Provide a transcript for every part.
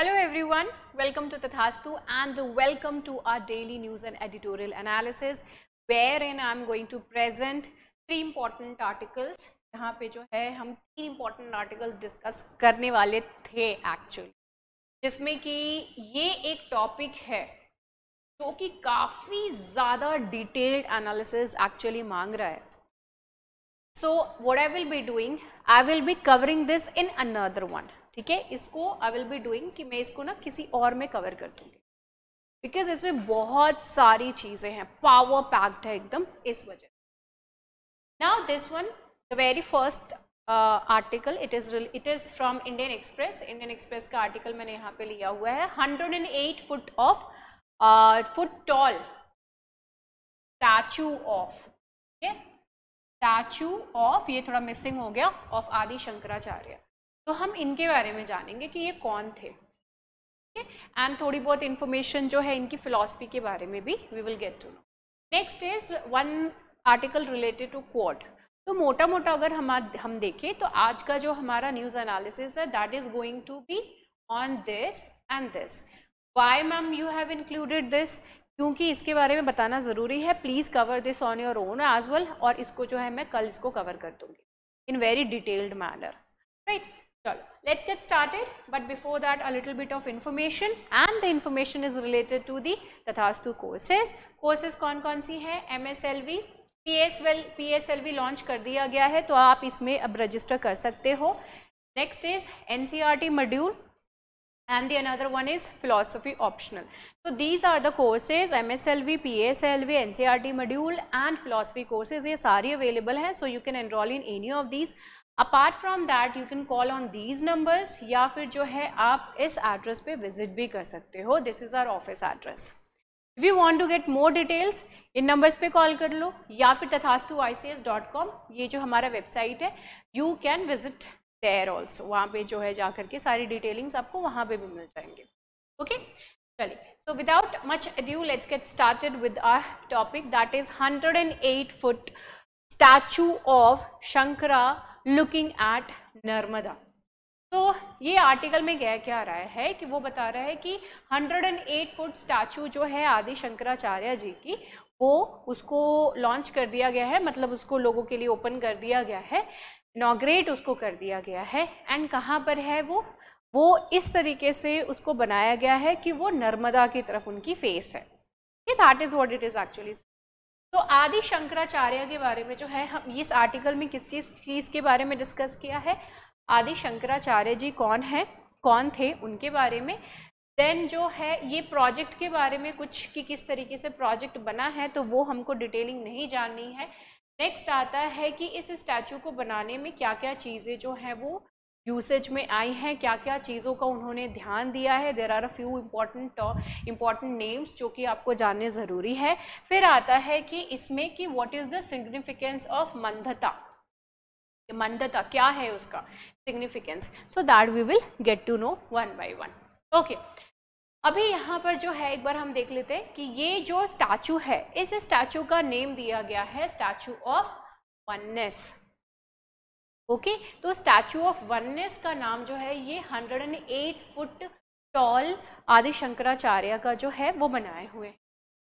Hello everyone, welcome to Tathastu and welcome to our daily news and editorial analysis wherein I am going to present three important articles यहाँ पे जो है हम तीन important articles discuss करने वाले थे एक्चुअली जिसमें कि ये एक टॉपिक है जो कि काफ़ी ज़्यादा डिटेल्ड एनालिसिस एक्चुअली मांग रहा है so what I will be doing I will be covering this in another one ठीक है इसको आई विल बी डूइंग कि मैं इसको ना किसी और में कवर कर दूंगी बिकॉज इसमें बहुत सारी चीज़ें हैं पावर पैक्ड है एकदम इस वजह now this one the very first article it is it is from Indian Express Indian Express का आर्टिकल मैंने यहाँ पे लिया हुआ है hundred and eight foot of foot tall statue of ठीक है स्टैचू ऑफ ये थोड़ा मिसिंग हो गया ऑफ आदि शंकराचार्य तो हम इनके बारे में जानेंगे कि ये कौन थे एंड थोड़ी बहुत इंफॉर्मेशन जो है इनकी फ़िलोसफी के बारे में भी we will get to know next is one article related to Quad तो मोटा मोटा अगर हम हम देखें तो आज का जो हमारा न्यूज़ एनालिसिस है that is going to be on this and this why ma'am you have included this क्योंकि इसके बारे में बताना ज़रूरी है please cover this on your own as well और इसको जो है मैं कल इसको कवर कर दूंगी in very detailed manner right Chalo, let's get started. But before that, a little bit of information and the information is related to the Tathastu courses. Courses कौन कौन सी हैं? MSLV, PSL, PSLV लॉन्च कर दिया गया है तो आप इसमें अब रजिस्टर कर सकते हो next is NCRT module and the another one is philosophy optional so these are the courses mslv pslv ncrt module and philosophy courses ye sari available hai so you can enroll in any of these apart from that you can call on these numbers या फिर जो है आप इस address पे visit भी कर सकते हो this is our office address if you want to get more details इन नंबर्स पे कॉल कर लो या फिर तथास्तु आई ये जो हमारा वेबसाइट है you can visit there also वहाँ पे जो है जा करके सारी डिटेलिंग्स आपको वहाँ पे भी मिल जाएंगे ओके चलिए so without much due let's get started with our topic that is eight foot statue of Shankara looking at Narmada तो ये आर्टिकल में क्या क्या आ रहा है कि वो बता रहा है कि 108 फुट स्टैचू जो है आदि शंकराचार्य जी की वो उसको लॉन्च कर दिया गया है मतलब उसको लोगों के लिए ओपन कर दिया गया है नॉग्रेट उसको कर दिया गया है एंड कहाँ पर है वो वो इस तरीके से उसको बनाया गया है कि वो नर्मदा की तरफ उनकी फेस है that is what it is actually तो आदि शंकराचार्य के बारे में जो है हम इस आर्टिकल में किस चीज़ चीज़ के बारे में डिस्कस किया है आदि शंकराचार्य जी कौन है कौन थे उनके बारे में देन जो है ये प्रोजेक्ट के बारे में कुछ कि किस तरीके से प्रोजेक्ट बना है तो वो हमको डिटेलिंग नहीं जाननी है नेक्स्ट आता है कि इस स्टैचू को बनाने में क्या क्या चीज़ें जो हैं वो यूसेज में आई हैं क्या क्या चीज़ों का उन्होंने ध्यान दिया है there are a few important important names जो कि आपको जानने ज़रूरी है फिर आता है कि इसमें कि what is the significance of Mandhata Mandhata क्या है उसका significance so that we will get to know one by one okay अभी यहाँ पर जो है एक बार हम देख लेते हैं कि ये जो स्टैचू है इस स्टैचू का नेम दिया गया है statue of oneness okay okay? तो स्टैचू ऑफ वननेस का नाम जो है ये 108 फुट टॉल आदि शंकराचार्य का जो है वो बनाए हुए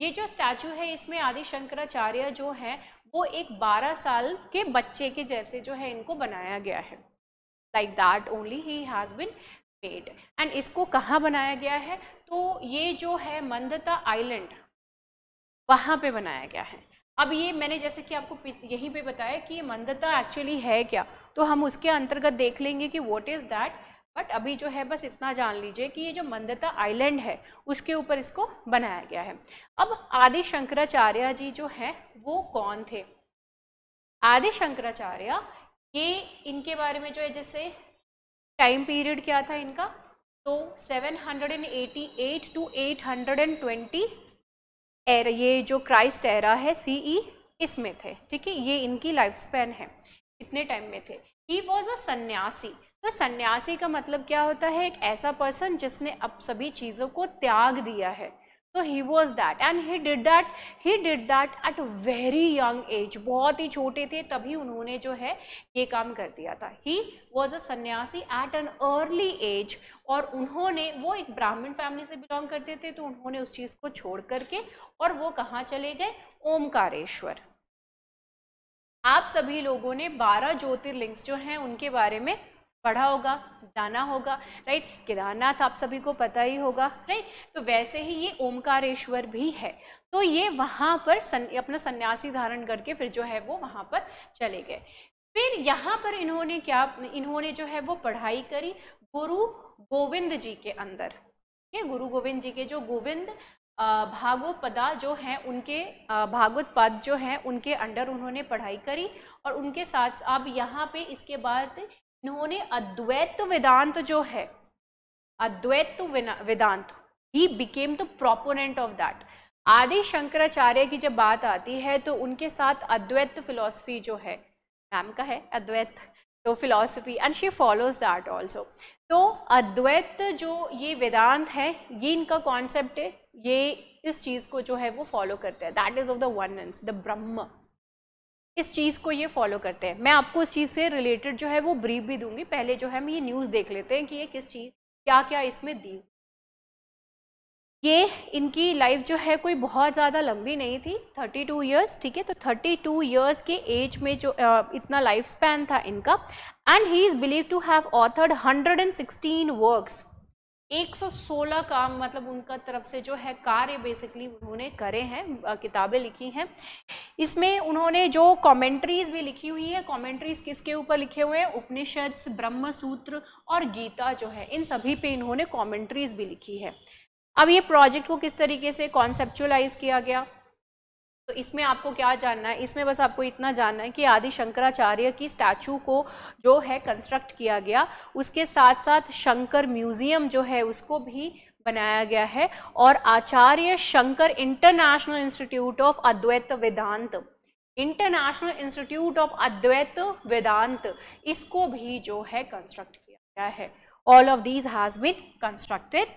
ये जो स्टैचू है इसमें आदि शंकराचार्य जो है वो एक 12 साल के बच्चे के जैसे जो है इनको बनाया गया है like that only he has been made and इसको कहाँ बनाया गया है तो ये जो है मंदता आइलैंड वहाँ पे बनाया गया है अब ये मैंने जैसे कि आपको यहीं पे बताया कि ये मंदता एक्चुअली है क्या तो हम उसके अंतर्गत देख लेंगे कि वॉट इज़ दैट बट अभी जो है बस इतना जान लीजिए कि ये जो मंदता आइलैंड है उसके ऊपर इसको बनाया गया है अब आदि शंकराचार्य जी जो है वो कौन थे आदि शंकराचार्य ये इनके बारे में जो है जैसे टाइम पीरियड क्या था इनका तो 788 टू 820 एरा ये जो क्राइस्ट एरा है सी ई e इसमें थे ठीक है ये इनकी लाइफ स्पैन है कितने टाइम में थे ही वॉज अ सन्यासी तो सन्यासी का मतलब क्या होता है एक ऐसा पर्सन जिसने अब सभी चीज़ों को त्याग दिया है तो he was that and he did that he did that at very young age बहुत ही छोटे थे तभी उन्होंने जो है ये काम कर दिया था ही वॉज अ सन्यासी एट एन अर्ली एज और उन्होंने वो एक ब्राह्मण फैमिली से बिलोंग करते थे तो उन्होंने उस चीज़ को छोड़ करके और वो कहाँ चले गए ओमकारेश्वर आप सभी लोगों ने बारह ज्योतिर्लिंग्स जो हैं उनके बारे में पढ़ा होगा जाना होगा राइट केदारनाथ आप सभी को पता ही होगा राइट तो वैसे ही ये ओमकारेश्वर भी है तो ये वहाँ पर सन, अपना सन्यासी धारण करके फिर जो है वो वहाँ पर चले गए फिर यहाँ पर इन्होंने क्या इन्होंने जो है वो पढ़ाई करी गुरु गोविंद जी के अंदर ये गुरु गोविंद जी के जो गोविंद भागवपदा जो हैं उनके भागवत पद जो हैं उनके अंडर उन्होंने पढ़ाई करी और उनके साथ अब यहाँ पे इसके बाद इन्होंने अद्वैत वेदांत जो है Advaita Vedanta he became the proponent of that Adi Shankaracharya की जब बात आती है तो उनके साथ अद्वैत फिलोसफी जो है नाम का है अद्वैत तो philosophy and she follows that also तो अद्वैत जो ये वेदांत है ये इनका कॉन्सेप्ट है ये इस चीज़ को जो है वो फॉलो करते हैं that is of the one the Brahma इस चीज़ को ये फॉलो करते हैं मैं आपको इस चीज़ से रिलेटेड जो है वो ब्रीफ भी दूंगी पहले जो है हम ये न्यूज़ देख लेते हैं कि ये किस चीज़ क्या क्या इसमें दी ये इनकी लाइफ जो है कोई बहुत ज़्यादा लंबी नहीं थी 32 इयर्स ठीक है तो 32 इयर्स के एज में जो इतना लाइफ स्पैन था इनका and he is believe to have authored 116 works 116 काम मतलब उनका तरफ से जो है कार्य बेसिकली उन्होंने करे हैं किताबें लिखी हैं इसमें उन्होंने जो कमेंट्रीज भी लिखी हुई है कमेंट्रीज किसके ऊपर लिखे हुए हैं उपनिषद ब्रह्म सूत्र और गीता जो है इन सभी पे इन्होंने कमेंट्रीज भी लिखी है अब ये प्रोजेक्ट को किस तरीके से कॉन्सेप्चुअलाइज किया गया तो इसमें आपको क्या जानना है इसमें बस आपको इतना जानना है कि आदि शंकराचार्य की स्टैचू को जो है कंस्ट्रक्ट किया गया उसके साथ साथ शंकर म्यूज़ियम जो है उसको भी बनाया गया है और Acharya Shankar International Institute of Advaita Vedanta International Institute of Advaita Vedanta इसको भी जो है कंस्ट्रक्ट किया गया है all of these has been constructed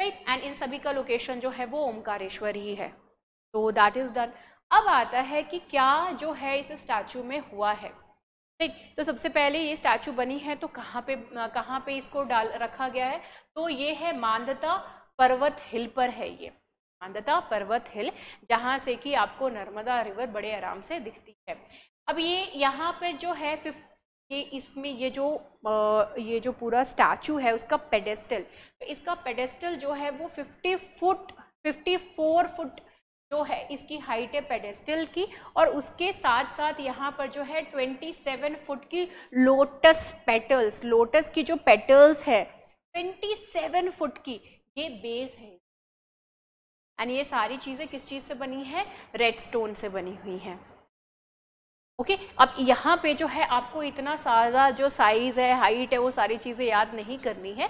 right and इन सभी का लोकेशन जो है वो ओमकारेश्वर ही है तो दैट इज़ डन अब आता है कि क्या जो है इस स्टैचू में हुआ है ठीक तो सबसे पहले ये स्टैचू बनी है तो कहाँ पे कहाँ पे इसको डाल रखा गया है तो ये है मानदता पर्वत हिल पर है ये मानदता पर्वत हिल जहाँ से कि आपको नर्मदा रिवर बड़े आराम से दिखती है अब ये यहाँ पर जो है फिफ्थ ये इसमें ये जो आ, ये जो पूरा स्टैचू है उसका पेडेस्टल तो इसका पेडेस्टल जो है वो 50 फुट 54 फुट जो है इसकी हाइट है पेडेस्टल की और उसके साथ साथ यहाँ पर जो है 27 फुट की लोटस पेटल्स लोटस की जो पेटल्स है 27 फुट की ये बेस है एंड ये सारी चीज़ें किस चीज़ से बनी है रेड स्टोन से बनी हुई है ओके okay, अब यहाँ पे जो है आपको इतना सारा जो साइज़ है हाइट है वो सारी चीज़ें याद नहीं करनी है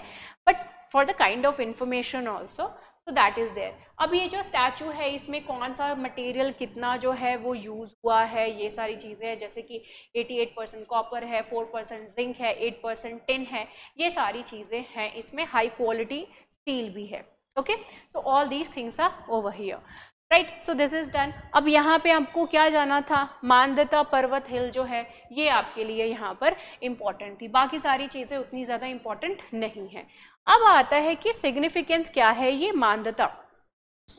but for the kind of information also so that is there अब ये जो स्टैचू है इसमें कौन सा मटेरियल कितना जो है वो यूज़ हुआ है ये सारी चीज़ें हैं जैसे कि 88 परसेंट कॉपर है 4 परसेंट जिंक है 8 परसेंट टिन है ये सारी चीज़ें हैं इसमें हाई क्वालिटी स्टील भी है okay so all these things are over here right so this is done अब यहाँ पे आपको क्या जाना था मानदता पर्वत हिल जो है ये आपके लिए यहाँ पर इम्पॉर्टेंट थी बाकी सारी चीज़ें उतनी ज़्यादा इम्पॉर्टेंट नहीं है अब आता है कि सिग्निफिकेंस क्या है ये मानदता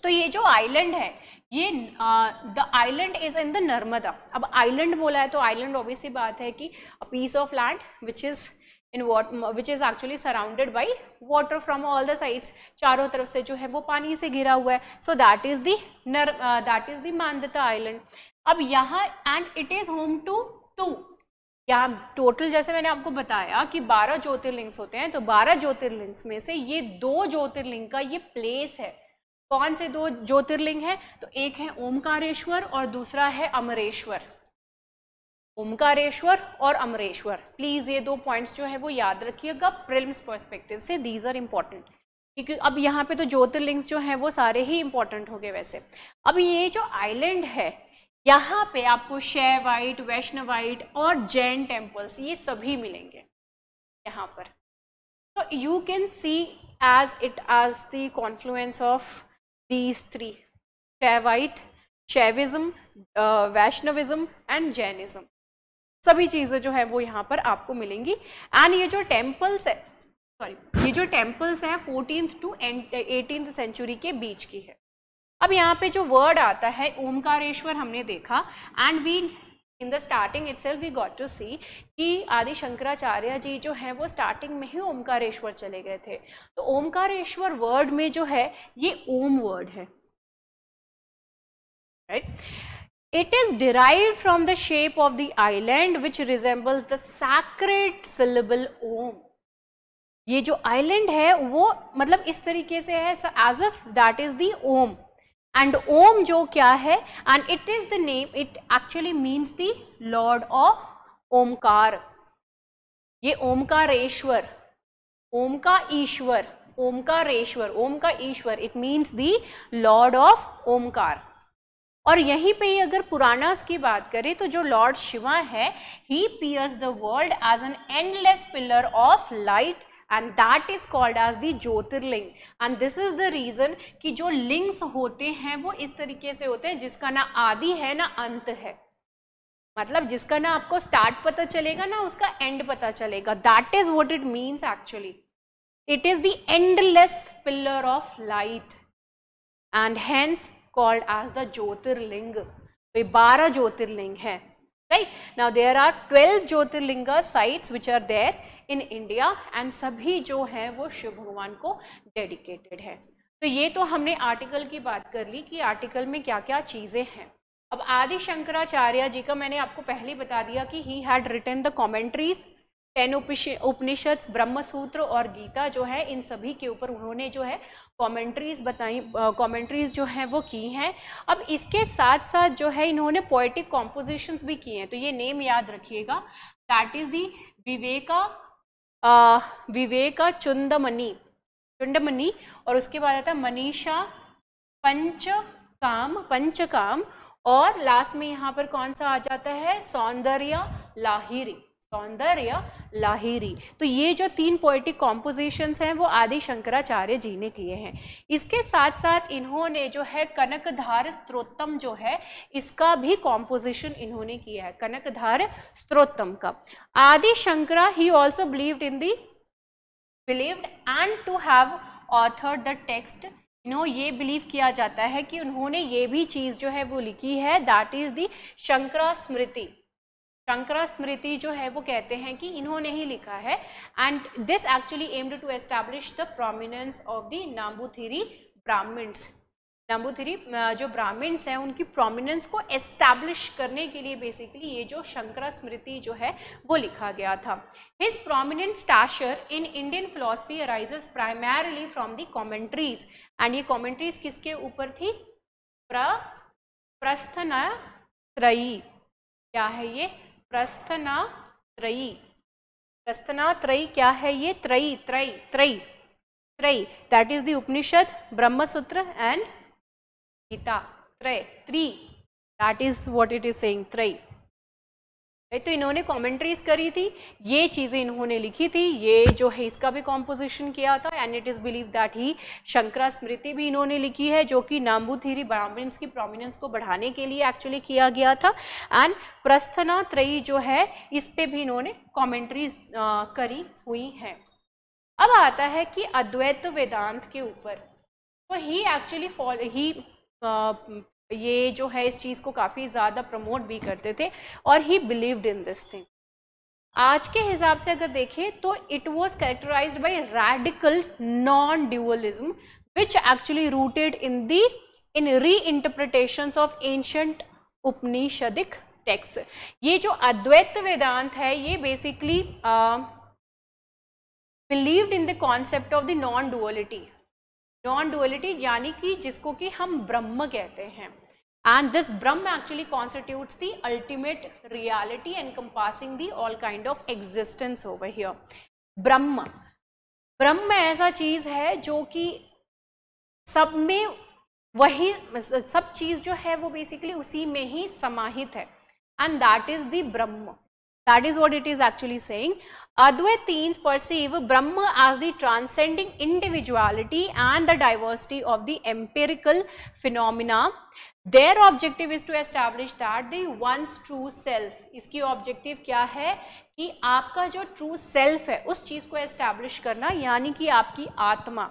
तो ये जो आइलैंड है ये the island is in the Narmada अब आइलैंड बोला है तो आइलैंड ऑब्वियसली बात है कि a piece of land which is in what which is actually surrounded by water from all the sides चारों तरफ से जो है वो पानी से घिरा हुआ है so that is there that is the Mandhata island अब यहाँ and it is home to to या टोटल जैसे मैंने आपको बताया कि 12 ज्योतिर्लिंग्स होते हैं तो 12 ज्योतिर्लिंग्स में से ये दो ज्योतिर्लिंग का ये प्लेस है कौन से दो ज्योतिर्लिंग है तो एक है ओमकारेश्वर और दूसरा है अमरेश्वर ओमकारेश्वर और अमरेश्वर प्लीज़ ये दो पॉइंट्स जो है वो याद रखिएगा प्रिल्म्स पर्सपेक्टिव से दीज आर इंपॉर्टेंट क्योंकि अब यहाँ पे तो ज्योतिर्लिंग्स जो हैं वो सारे ही इंपॉर्टेंट हो गए वैसे अब ये जो आइलैंड है यहाँ पे आपको शैवाइट वैष्णवाइट और जैन टेम्पल्स ये सभी मिलेंगे यहाँ पर तो you can see as it as the confluence of these three Shaivite Shaivism Vaishnavism and Jainism सभी चीज़ें जो है वो यहाँ पर आपको मिलेंगी एंड ये जो टेम्पल्स है सॉरी ये जो टेम्पल्स हैं फोर्टीन टू एटीन सेंचुरी के बीच की है अब यहाँ पे जो वर्ड आता है ओमकारेश्वर हमने देखा and we in the starting it we got to see कि आदि शंकराचार्य जी जो है वो स्टार्टिंग में ही ओमकारेश्वर चले गए थे तो ओमकारेश्वर वर्ड में जो है ये ओम वर्ड है right it is derive from the shape of the island which resembles the sacred syllable Om ये जो आइलैंड है वो मतलब इस तरीके से है as of that is the Om and Om जो क्या है and it is the name it actually means the lord of Omkar ये ओमकारेश्वर ओम का ईश्वर ओमकारेश्वर ओम का ईश्वर it means the lord of Omkar और यहीं पे ही अगर पुराणास की बात करें तो जो लॉर्ड शिवा है he pierce the world as an endless pillar of light and that is called as the Jyotirlinga and this is the reason ki जो लिंग्स होते हैं वो इस तरीके से होते हैं जिसका ना aadi है ना अंत है मतलब जिसका ना आपको स्टार्ट पता चलेगा ना उसका एंड पता चलेगा that is what it means actually it is the endless pillar of light and hence called as the Jyotirlinga बारह ज्योतिर्लिंग है right now there are 12 jyotirlinga sites which are there in India and सभी जो हैं वो शिव भगवान को डेडिकेटेड है तो ये तो हमने आर्टिकल की बात कर ली कि आर्टिकल में क्या क्या चीज़ें हैं अब आदि शंकराचार्य जी का मैंने आपको पहले बता दिया कि he had written the commentaries ten Upanishad Brahmasutra और गीता जो है इन सभी के ऊपर उन्होंने जो है कॉमेंट्रीज बताई कॉमेंट्रीज जो हैं वो की हैं अब इसके साथ साथ जो है इन्होंने पोइटिक कॉम्पोजिशंस भी किए हैं तो ये नेम याद रखिएगा that is the Viveka Vivekachudamani Chudamani और उसके बाद आता है मनीषा पंच काम पंच काम और लास्ट में यहाँ पर कौन सा आ जाता है सौंदर्य लाहिरी सौंदर्य लाहिरी तो ये जो तीन पोएटिक कॉम्पोजिशंस हैं वो आदि शंकराचार्य जी ने किए हैं इसके साथ साथ इन्होंने जो है कनकधार स्त्रोत्तम जो है इसका भी कॉम्पोजिशन इन्होंने किया है कनकधार स्त्रोत्तम का Adi Shankara he also believed in the believed and to have author the text no ये बिलीव किया जाता है कि उन्होंने ये भी चीज़ जो है वो लिखी है that is the Shankara Smriti Shankara Smriti जो है वो कहते हैं कि इन्होंने ही लिखा है and this actually aimed to establish the prominence of the Namboothiri Brahmins Namboothiri जो ब्राह्मण्स हैं उनकी प्रोमिनेंस को एस्टैब्लिश करने के लिए बेसिकली ये जो शंकरा स्मृति जो है वो लिखा गया था his prominent stature in Indian philosophy arises primarily from the commentaries and ये कॉमेंट्रीज किसके ऊपर थी प्र त्रयी क्या है ये प्रस्थना त्रयी प्रस्थना त्रयी क्या है ये त्रयी त्रयी त्रयी त्रयी that is the Upanishad Brahmasutra and Gita त्रय त्री that is what it is saying त्रयी तो इन्होंने कॉमेंट्रीज करी थी ये चीज़ें इन्होंने लिखी थी ये जो है इसका भी कॉम्पोजिशन किया था and it is believe that he Shankara Smriti भी इन्होंने लिखी है जो कि नाम्बू थीरी ब्राह्मण्स की प्रोमिनेंस को बढ़ाने के लिए एक्चुअली किया गया था एंड प्रस्थना त्रयी जो है इस पर भी इन्होंने कॉमेंट्रीज करी हुई हैं अब आता है कि अद्वैत वेदांत के ऊपर तो ही एक्चुअली फॉलो ही ये जो है इस चीज़ को काफ़ी ज़्यादा प्रमोट भी करते थे और he believed in this thing आज के हिसाब से अगर देखें तो it was characterized by radical non dualism which actually rooted in the in reinterpretation of ancient Upanishadic texts ये जो अद्वैत वेदांत है ये basically believed in the concept of the non duality non duality यानी कि जिसको कि हम ब्रह्म कहते हैं and this Brahman actually constitutes the ultimate reality and कंपासिंग the all kind of existence over here Brahman Brahman ऐसा चीज़ है जो कि सब में वही सब चीज़ जो है वो बेसिकली उसी में ही समाहित है एंड दैट इज़ दी ब्रह्म That is what it is actually saying. Advaitins perceive Brahma as the transcending individuality and the diversity of the empirical phenomena. Their objective is to establish that the one's true self. iski objective kya hai ki aapka jo true self hai us cheez ko establish karna yani ki aapki atma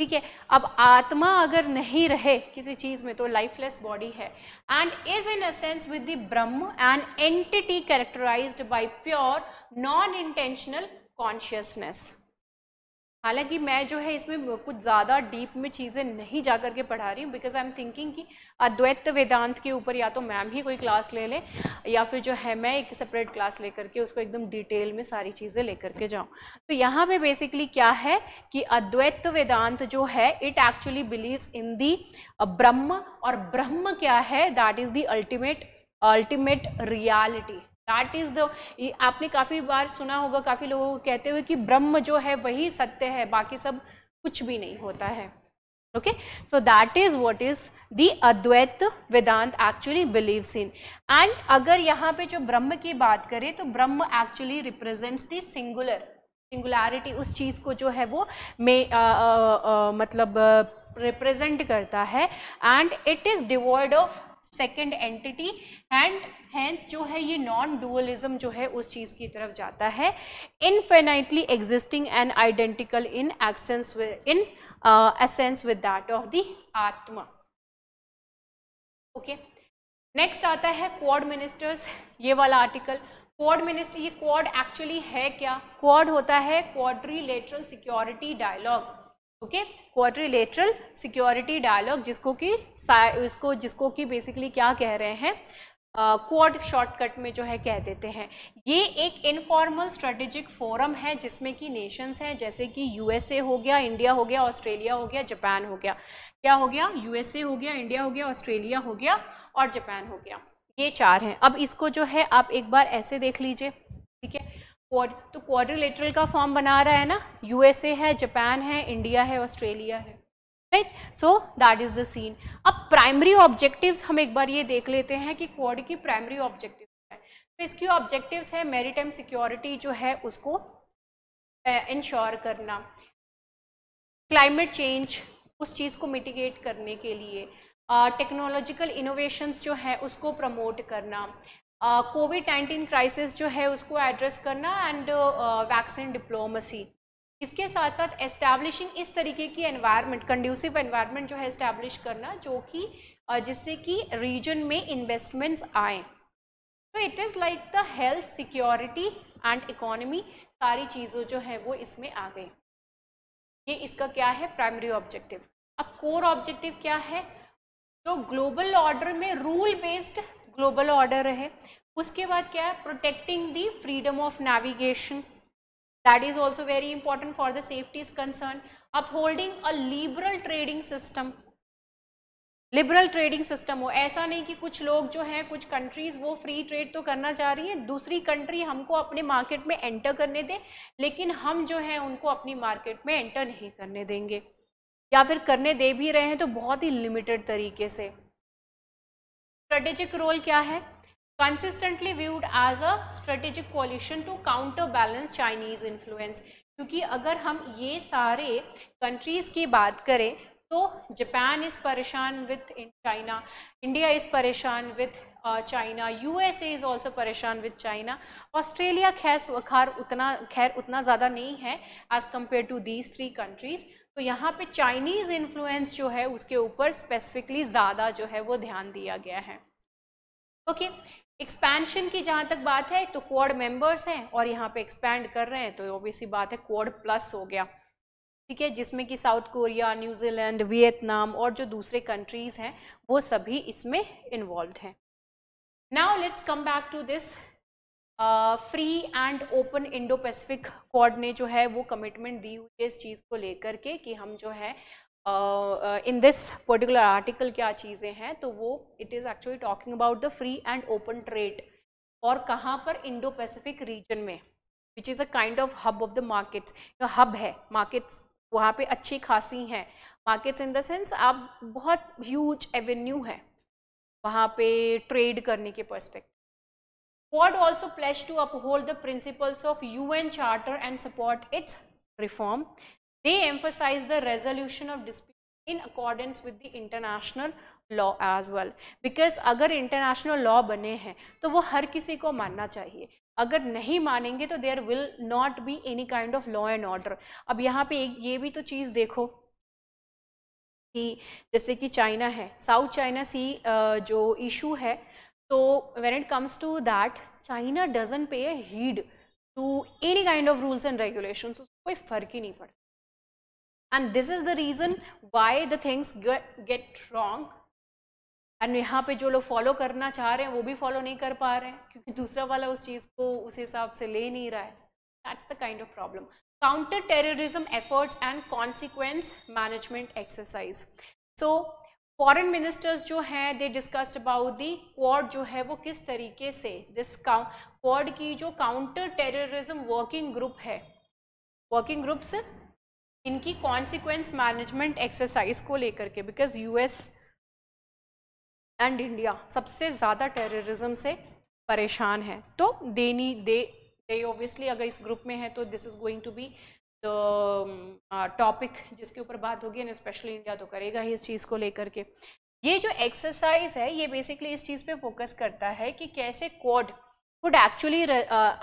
ठीक है अब आत्मा अगर नहीं रहे किसी चीज़ में तो लाइफलेस बॉडी है and is in once with the Brahman and entity characterized by pure non intentional consciousness हालांकि मैं जो है इसमें कुछ ज़्यादा डीप में चीज़ें नहीं जा करके पढ़ा रही हूँ बिकॉज आई एम थिंकिंग कि अद्वैत वेदांत के ऊपर या तो मैम ही कोई क्लास ले लें या फिर जो है मैं एक सेपरेट क्लास लेकर के उसको एकदम डिटेल में सारी चीज़ें लेकर के जाऊँ तो यहाँ पे बेसिकली क्या है कि अद्वैत वेदांत जो है it actually believes in the Brahman और ब्रह्म क्या है that is the ultimate ultimate reality that is the आपने काफी बार सुना होगा काफी लोगों को कहते हुए कि ब्रह्म जो है वही सत्य है बाकी सब कुछ भी नहीं होता है okay so that is what is the Advaita Vedanta actually believe in and अगर यहाँ पे जो ब्रह्म की बात करें तो Brahman actually represent the singular singularity उस चीज को जो है वो मे मतलब रिप्रेजेंट करता है and it is devoid of second entity and hence जो है ये नॉन डुअलिज्म जो है उस चीज़ की तरफ जाता है infinitely existing and identical in essence in essence with that of the Atman okay next आता है क्वाड मिनिस्टर्स ये वाला आर्टिकल क्वाड मिनिस्टर ये क्वाड एक्चुअली है क्या क्वाड होता है Quadrilateral Security Dialogue okay Quadrilateral Security Dialogue जिसको कि इसको जिसको कि बेसिकली क्या कह रहे हैं क्वाड uh, शॉर्टकट में जो है कह देते हैं ये एक इनफॉर्मल स्ट्रेटेजिक फोरम है जिसमें कि नेशंस हैं जैसे कि यूएसए हो गया इंडिया हो गया ऑस्ट्रेलिया हो गया जापान हो गया क्या हो गया यूएसए हो गया इंडिया हो गया ऑस्ट्रेलिया हो गया और जापान हो गया ये चार हैं अब इसको जो है आप एक बार ऐसे देख लीजिए ठीक है क्वाड तो क्वाड्रिलेटरल का फॉर्म बना रहा है ना यूएसए है जापान है इंडिया है ऑस्ट्रेलिया है right so that is the scene अब प्राइमरी ऑब्जेक्टिव्स हम एक बार ये देख लेते हैं कि क्वाड की प्राइमरी ऑब्जेक्टिव है तो इसकी ऑब्जेक्टिव्स है टाइम सिक्योरिटी जो है उसको इंश्योर करना क्लाइमेट चेंज उस चीज़ को मिटिगेट करने के लिए टेक्नोलॉजिकल uh, इनोवेशंस जो है उसको प्रमोट करना कोविड नाइन्टीन क्राइसिस जो है उसको एड्रेस करना एंड वैक्सीन डिप्लोमेसी इसके साथ साथ एस्टैब्लिशिंग इस तरीके की एनवायरनमेंट कंड्यूसिव एनवायरनमेंट जो है एस्टैब्लिश करना जो कि जिससे कि रीजन में इन्वेस्टमेंट्स आए तो it is like the health security and economy सारी चीज़ों जो है वो इसमें आ गई ये इसका क्या है प्राइमरी ऑब्जेक्टिव अब कोर ऑब्जेक्टिव क्या है जो ग्लोबल ऑर्डर में रूल बेस्ड ग्लोबल ऑर्डर है उसके बाद क्या है protecting the freedom of navigation that is also very important for the safety is concerned upholding a liberal trading system liberal trading system हो ऐसा नहीं कि कुछ लोग जो हैं कुछ कंट्रीज़ वो फ्री ट्रेड तो करना चाह रही हैं दूसरी कंट्री हमको अपने मार्केट में एंटर करने दे लेकिन हम जो हैं उनको अपनी मार्केट में एंटर नहीं करने देंगे या फिर करने दे भी रहे हैं तो बहुत ही लिमिटेड तरीके से स्ट्रेटेजिक रोल क्या है consistently viewed as a strategic strategic to counterbalance Chinese influence क्योंकि अगर हम ये सारे कंट्रीज़ की बात करें तो जापान इज़ परेशान with in China India is परेशान with China U A is also परेशान विथ चाइना ऑस्ट्रेलिया खैर खार उतना खैर उतना ज़्यादा नहीं है as compare to these three countries तो यहाँ पे चाइनीज़ इन्फ्लुएंस जो है उसके ऊपर स्पेसिफिकली ज़्यादा जो है वो ध्यान दिया गया है ओके okay. एक्सपेंशन की जहाँ तक बात है तो क्वाड मेंबर्स हैं और यहाँ पे एक्सपैंड कर रहे हैं तो ओबीसी बात है क्वाड प्लस हो गया ठीक है जिसमें कि साउथ कोरिया न्यूजीलैंड वियतनाम और जो दूसरे कंट्रीज़ हैं वो सभी इसमें इन्वॉल्व हैं now let's come back to this free and open Indo Pacific Quad ने जो है वो कमिटमेंट दी हुई है इस चीज़ को लेकर के कि हम जो है इन दिस पर्टिकुलर आर्टिकल क्या चीज़ें हैं तो वो it is actually talking about the free and open trade और कहाँ पर इंडो पैसिफिक रीजन में which is a kind of hub of the markets hub है मार्केट्स वहाँ पे अच्छी खासी हैं मार्केट्स इन द सेंस आप बहुत ह्यूज एवेन्यू है वहाँ पे ट्रेड करने के परस्पेक्ट what also place to uphold the principles of U N charter and support its reform They emphasize the resolution of disputes in accordance with the international law as well. Because अगर international law बने हैं तो वो हर किसी को मानना चाहिए अगर नहीं मानेंगे तो there will not be any kind of law and order अब यहाँ पे एक ये भी तो चीज़ देखो कि जैसे कि चाइना है साउथ चाइना सी जो इशू है तो when it comes to that China doesn't pay a heed to any kind of rules and regulation कोई फ़र्क ही नहीं पड़ता and this is the reason why the things get wrong and यहाँ पे जो लोग फॉलो करना चाह रहे हैं वो भी फॉलो नहीं कर पा रहे हैं क्योंकि दूसरा वाला उस चीज़ को उस हिसाब से ले नहीं रहा है that's the kind of problem counter terrorism efforts and consequence management exercise so foreign ministers जो हैं दे discussed about the quad जो है वो किस तरीके से दिस quad की जो काउंटर टेररिज्म वर्किंग ग्रुप है वर्किंग ग्रुप्स इनकी कॉन्सिक्वेंस मैनेजमेंट एक्सरसाइज को लेकर के बिकॉज यूएस एंड इंडिया सबसे ज़्यादा टेररिज्म से परेशान है तो देनी दे दे ओबियसली अगर इस ग्रुप में है तो this is going to be the topic जिसके ऊपर बात होगी एंड स्पेशली इंडिया तो करेगा ही इस चीज़ को लेकर के ये जो एक्सरसाइज है ये बेसिकली इस चीज़ पे फोकस करता है कि कैसे Quad could actually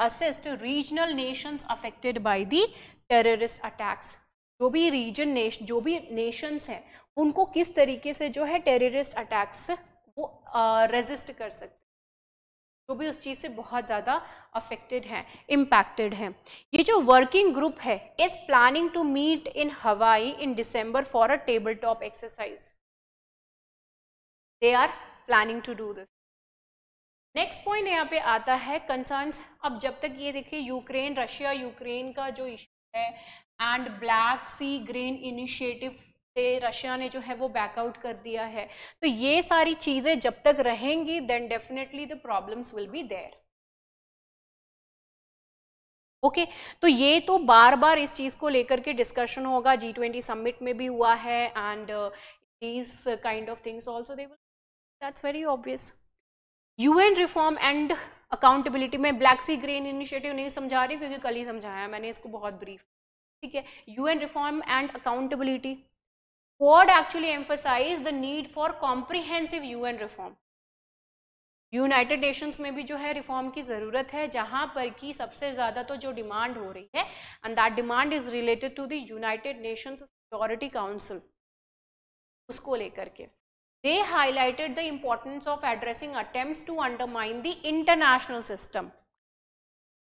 assist regional nations affected by the terrorist attacks जो भी रीजन नेश जो भी नेशंस हैं उनको किस तरीके से जो है टेररिस्ट अटैक्स वो रेजिस्ट कर सकते जो भी उस चीज़ से बहुत ज़्यादा अफेक्टेड हैं इम्पैक्टेड हैं ये जो वर्किंग ग्रुप है is planning to meet in Hawaii in December for a tabletop exercise they are planning to do this next point यहाँ पे आता है कंसर्न्स अब जब तक ये देखिए यूक्रेन रशिया यूक्रेन का जो इशू है and Black Sea Grain Initiative से रशिया ने जो है वो बैकआउट कर दिया है तो ये सारी चीज़ें जब तक रहेंगी then definitely the problems will be there okay okay, तो ये तो बार बार इस चीज़ को लेकर के डिस्कशन होगा जी ट्वेंटी समिट में भी हुआ है and these kind of things also they will that's very obvious UN reform and accountability में ब्लैक सी ग्रीन इनिशिएटिव नहीं समझा रही क्योंकि कल ही समझाया मैंने इसको बहुत ब्रीफ ठीक है UN reform and accountability word actually emphasize the need for comprehensive UN reform United Nations में भी जो है रिफॉर्म की ज़रूरत है जहाँ पर की सबसे ज़्यादा तो जो डिमांड हो रही है and that demand is related to the United Nations Security Council उसको लेकर के They highlighted the importance of addressing attempts to undermine the international system.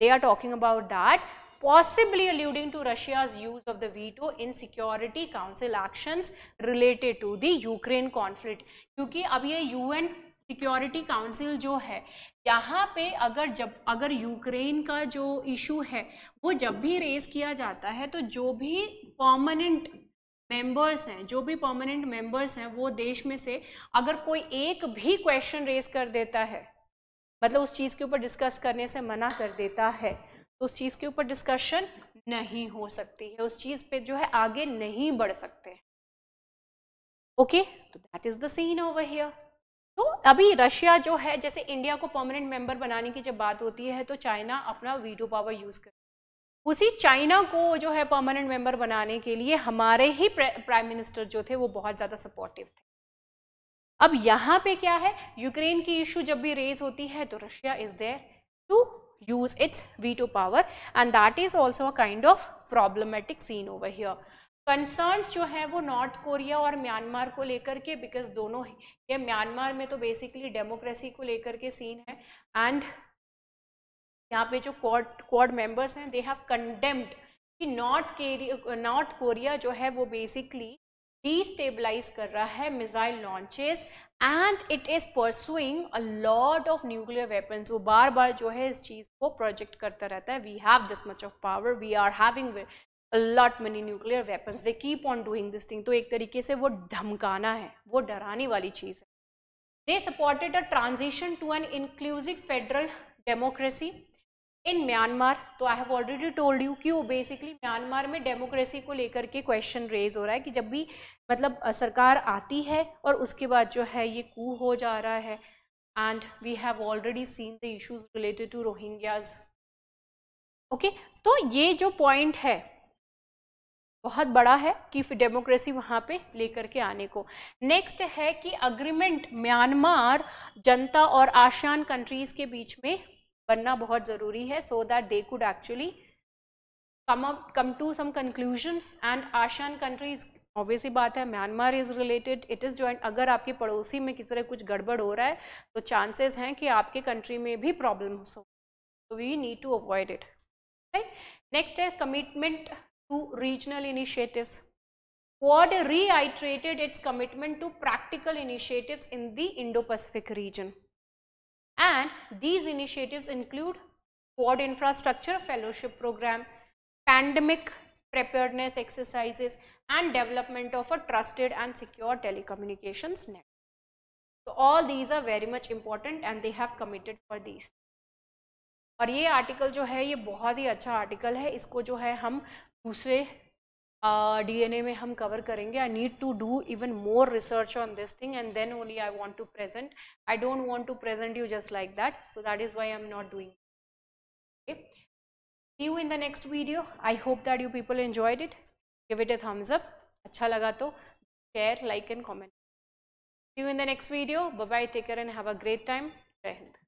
They are talking about that possibly alluding to Russia's use of the veto in Security Council actions related to the Ukraine conflict. kyunki ab ye UN Security Council जो है यहाँ पे अगर जब अगर Ukraine का जो issue है वो जब भी रेज किया जाता है तो जो भी परमानेंट मेंबर्स हैं जो भी परमानेंट मेंबर्स हैं वो देश में से अगर कोई एक भी क्वेश्चन रेज कर देता है मतलब उस चीज़ के ऊपर डिस्कस करने से मना कर देता है तो उस चीज़ के ऊपर डिस्कशन नहीं हो सकती है उस चीज़ पे जो है आगे नहीं बढ़ सकते ओके तो that is the scene over here तो अभी रशिया जो है जैसे इंडिया को परमानेंट मेंबर बनाने की जब बात होती है तो चाइना अपना वीडियो पावर यूज़ कर उसी चाइना को जो है परमानेंट मेंबर बनाने के लिए हमारे ही प्राइम मिनिस्टर जो थे वो बहुत ज़्यादा सपोर्टिव थे अब यहाँ पे क्या है यूक्रेन की इशू जब भी रेज होती है तो Russia is there to use its veto power and that is also a kind of problematic scene over here concerns जो है वो नॉर्थ कोरिया और म्यांमार को लेकर के बिकॉज दोनों ये म्यांमार में तो बेसिकली डेमोक्रेसी को लेकर के सीन है एंड यहाँ पे जो क्वाड क्वाड मेंबर्स हैं दे हैव कंडेम्ड कि नॉर्थ केरिया नॉर्थ कोरिया जो है वो बेसिकली डिस्टेबलाइज कर रहा है missile launches and it is pursuing a lot of nuclear weapons वो बार बार जो है इस चीज़ को प्रोजेक्ट करता रहता है we have this much of power we are having lot money nuclear weapons they keep on doing this thing तो एक तरीके से वो धमकाना है वो डराने वाली चीज़ है they supported a transition to an inclusive federal democracy in Myanmar तो I have already told you कि वो बेसिकली म्यांमार में डेमोक्रेसी को लेकर के क्वेश्चन रेज हो रहा है कि जब भी मतलब सरकार आती है और उसके बाद जो है ये कू हो जा रहा है and we have already seen the issues related to Rohingyas okay तो ये जो पॉइंट है बहुत बड़ा है कि डेमोक्रेसी वहाँ पे लेकर के आने को नेक्स्ट है कि अग्रीमेंट म्यांमार जनता और आशियान कंट्रीज़ के बीच में बनना बहुत ज़रूरी है so that they could actually come up come to some conclusion and ASEAN countries obviously बात है Myanmar is related it is joint अगर आपके पड़ोसी में किसी तरह कुछ गड़बड़ हो रहा है तो चांसेस हैं कि आपके कंट्री में भी प्रॉब्लम हो so we need to avoid it right next है commitment to regional initiatives Quad reiterated its commitment to practical initiatives in the Indo Pacific region These initiatives include Quad Infrastructure Fellowship Program, Pandemic Preparedness Exercises and development of a trusted and secure telecommunications network. So all these are very much important and they have committed for these. और ये article जो है ये बहुत ही अच्छा article है इसको जो है हम दूसरे डी एन ए में हम कवर करेंगे I need to do even more research on this thing and then only I want to present I don't want to present you just like that so that is why I am not doing see you in the next video I hope that you people enjoyed it give it a thumbs up अच्छा लगा तो share like and comment see you in the next video bye take care and have a great time Jai Hind